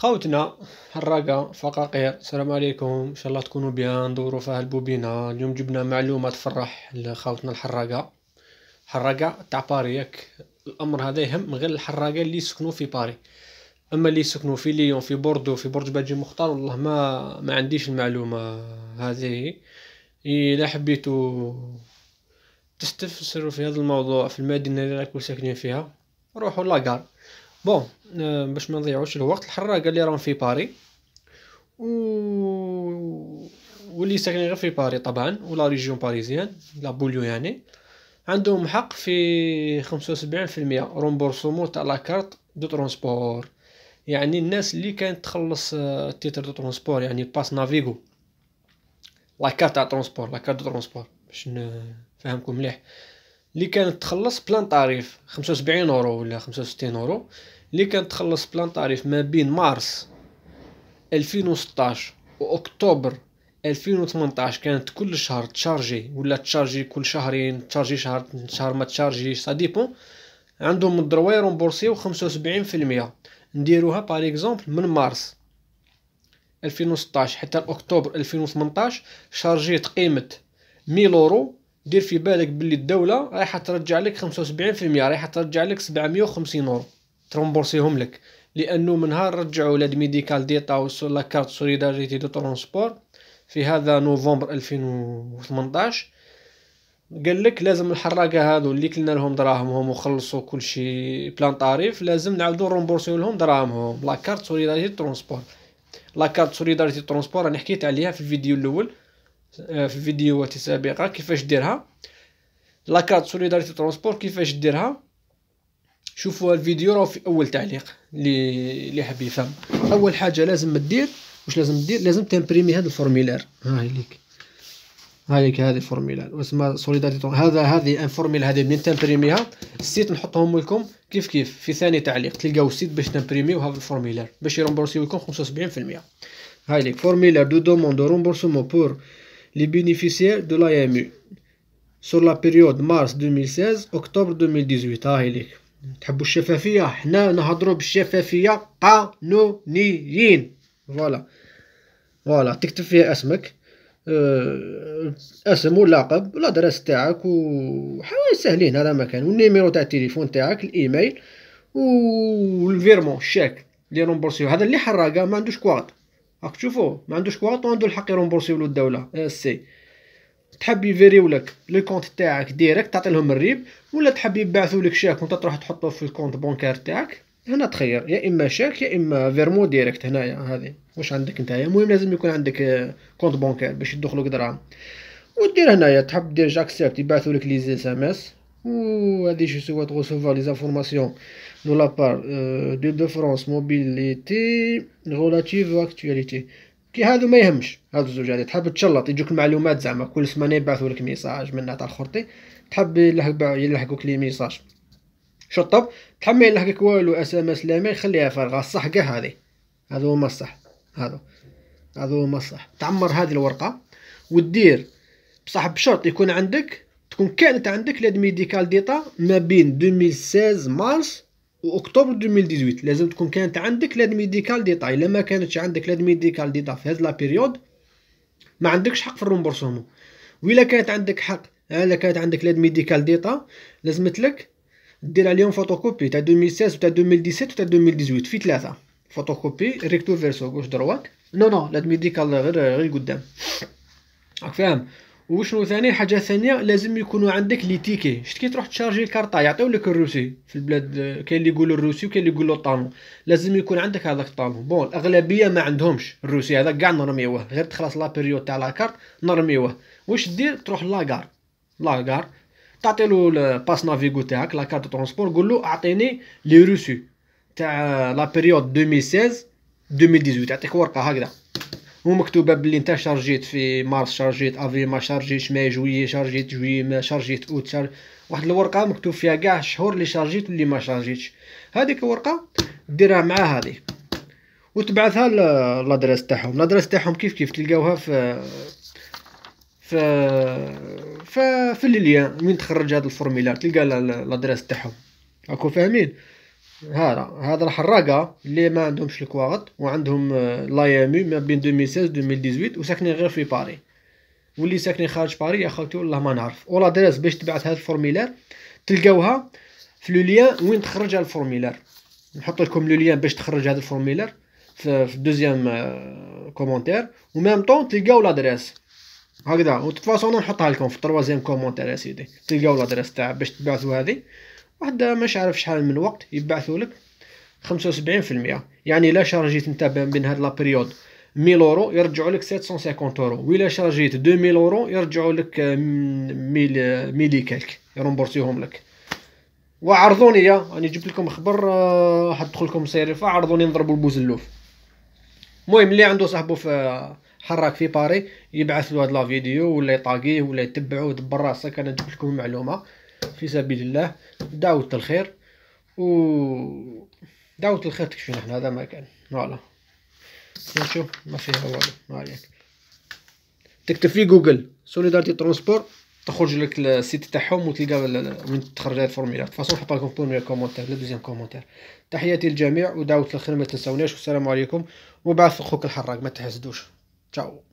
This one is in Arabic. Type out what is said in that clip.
خوتنا الرقا فقاقير السلام عليكم ان شاء الله تكونوا بيان دوروا فيها البوبينا اليوم جبنا معلومة تفرح لخوتنا الحراقة حراقة تاع باري ياك الامر هذا يهم غير الحراقة اللي يسكنوا في باري اما اللي يسكنوا في ليون في بوردو في برج باجي مختار والله ما ما عنديش المعلومة هذه اذا حبيتوا تستفسروا في هذا الموضوع في المدينة اللي راكم ساكنين فيها روحوا لاكار بون آه، باش ما نضيعوش الوقت الحرة قال لي راهم في باري و واللي ساكنين غير في باري طبعا ولا ريجيون باريزيان لا بوليو يعني عندهم حق في خمسة وسبعين في المية رومبورسومو تاع لاكارت دو ترونسبور يعني الناس اللي كانت تخلص آه، التيتر دو ترونسبور يعني باس نافيغو لاكارت تاع ترونسبور لاكارت دو ترونسبور باش نفهمكم مليح اللي كانت تخلص بلان خمسة 75 اورو ولا 65 اورو اللي كانت تخلص بلان طاريف ما بين مارس 2016 واكتوبر 2018 كانت كل شهر تشارجي ولا تشارجي كل شهرين تشارجي شهر شهر ما تشارجي سا ديبون عندهم الدروي رومبورسيو 75% نديروها بار اكزومبل من مارس 2016 حتى اكتوبر 2018 شارجيت قيمه 1000 اورو دير في بالك باللي الدوله رايحه ترجع لك 75% رايحه ترجع لك 750 اورو ترومبورسيهم لك لانه من نهار رجعوا لاد ميديكال ديتا لا كارت سوليداريتي دو ترونسبور في هذا نوفمبر 2018 قال لك لازم الحراقه هادو اللي كلنا لهم دراهمهم وخلصوا كل شيء بلان طريف لازم نعاودو رومبورسيو لهم دراهمهم لا كارت سوليداريتي ترونسبور لا كارت سوليداريتي ترونسبور انا حكيت عليها في الفيديو الاول آه، في فيديوهات سابقه كيفاش ديرها لاكارت سوليداريتي ترونسبور كيفاش ديرها شوفوا الفيديو راه في اول تعليق اللي اللي حاب يفهم اول حاجه لازم دير واش لازم دير لازم تمبريمي هذا الفورميلار ها هي ليك ها هي هذه الفورميلار واسمها سوليداريتي هذا هذه ان فورميل هذه منين تمبريميها السيت نحطهم لكم كيف كيف في ثاني تعليق تلقاو السيت باش تمبريميو هذا الفورميلار باش يرمبورسيو لكم 75% هاي ليك فورميلار دو دوموند رمبورسمون بور les bénéficiaires de l'AMU sur la période mars 2016 أكتوبر 2018 هاي ليك تحبوا الشفافية حنا نهضروا بالشفافية قانونيين فوالا فوالا تكتب فيها اسمك اسم ولقب والادريس تاعك وحوايج ساهلين هذا مكان والنيميرو تاع التليفون تاعك الايميل والفيرمون الشيك لي رومبورسيو هذا اللي حراقه ما عندوش كواد راك تشوفو ما عندوش كوارط عندو الحق يرومبورسيو الدوله إيه سي تحب يفيريو لك لو كونت تاعك ديريكت تعطي لهم الريب ولا تحب يبعثوا لك شاك وانت تروح تحطه في الكونت بونكار تاعك هنا تخير يا اما شاك يا اما فيرمو ديريكت هنايا هذه واش عندك نتايا المهم لازم يكون عندك آه، كونت بونكار باش يدخلوك دراهم ودير هنايا تحب دير جاكسيبت يبعثوا لك لي اس ام اس ou je souhaite recevoir les informations de la part euh, de, de France mobilité relative à كي هادو ما يهمش هادو الزوج هادي تحب تشلط يجوك المعلومات زعما كل سمانه يبعثوا لك ميساج من تاع الخرطي تحب يلحقوك لي ميساج شطب تحب ما يلحقك والو اس ام اس لا ما يخليها فارغه الصح كاع هادي هادو هما الصح هادو هادو هما الصح تعمر هذه الورقه ودير بصح بشرط يكون عندك تكون كانت عندك لاد ميديكال ديتا ما بين 2016 مارس واكتوبر 2018 لازم تكون كانت عندك لاد ميديكال ديتا الا ما كانتش عندك لاد ميديكال ديتا في هاد لا بيريود ما عندكش حق في الرومبورسومون الا كانت عندك حق الا كانت عندك لاد ميديكال ديتا لازمت لك دير عليهم فوتوكوبي تاع 2016 وتاع 2017 وتاع 2018 في ثلاثه فوتوكوبي ريكتو فيرسو غوش دروات نو نو لاد ميديكال غير غير قدام راك فاهم وشنو ثاني حاجه ثانيه لازم يكونوا عندك لي تيكي شتي كي تروح تشارجي الكارطا يعطيو لك الروسي في البلاد كاين اللي يقولوا الروسي وكاين اللي يقولوا الطالون لازم يكون عندك هذاك الطالون بون الاغلبيه ما عندهمش الروسي هذا كاع نرميوه غير تخلص لا بيريود تاع لاكارت نرميوه واش دير تروح لاكار لاكار تعطي له الباس نافيغو تاعك لا كارت ترونسبور قول له اعطيني لي روسي تاع لا بيريود 2016 2018 يعطيك ورقه هكذا مكتوبه باللي انت شارجيت في مارس شارجيت افي ما شارجيت ماي جويي شارجيت جويي ما شارجيت اوت شار واحد الورقه مكتوب فيها كاع الشهور اللي شارجيت واللي ما شارجيتش هذيك الورقه ديرها مع هذه وتبعثها لادريس تاعهم لادريس تاعهم كيف كيف تلقاوها في في في, في الليان من تخرج هاد الفورميلا تلقى لادريس تاعهم راكم فاهمين هذا هذا الحراقه اللي ما عندهمش الكواغط وعندهم آه، ام ما بين 2016 2018 وساكنين غير في باري واللي ساكنين خارج باري يا خوتي والله ما نعرف ولا درس باش تبعث هذا الفورميلار تلقاوها في لو ليان وين تخرج هذا الفورميلار نحط لكم لو ليان باش تخرج هذا الفورميلار في الدوزيام آه، كومونتير وميم طون تلقاو لادريس هكذا وتفاصون نحطها لكم في التروازيام كومونتير يا سيدي تلقاو لادريس تاع باش تبعثوا هذه واحد مش عارف شحال من الوقت يبعثولك خمسة وسبعين يعني لا شارجيت نتا بين هاد لابريود ميل اورو يرجعوا لك 750 اورو الا شارجيت 2000 اورو يرجعوا لك 1000 آه، ميلي آه، كالك يرمبورسيهم لك وعرضوني يا راني جبت لكم خبر راح آه، دخل لكم صيرفه عرضوني نضربوا البوزلوف المهم اللي عنده صاحبو في حراك في باري يبعث له هاد لا فيديو ولا يطاقيه ولا يتبعوه دبر راسك انا جبت لكم المعلومه في سبيل الله دعوة الخير و دعوة الخير تكفينا حنا هذا ما كان فوالا نشوف ما فيها والو ما عليك تكتب في جوجل سوليدارتي ترونسبور تخرج لك السيت تاعهم وتلقى وين تخرج الفورميلا فاصون نحط لكم في كومونتير لو دوزيام كومونتير تحياتي للجميع ودعوة الخير ما تنساوناش والسلام عليكم وبعث اخوك الحراق ما تحسدوش تشاو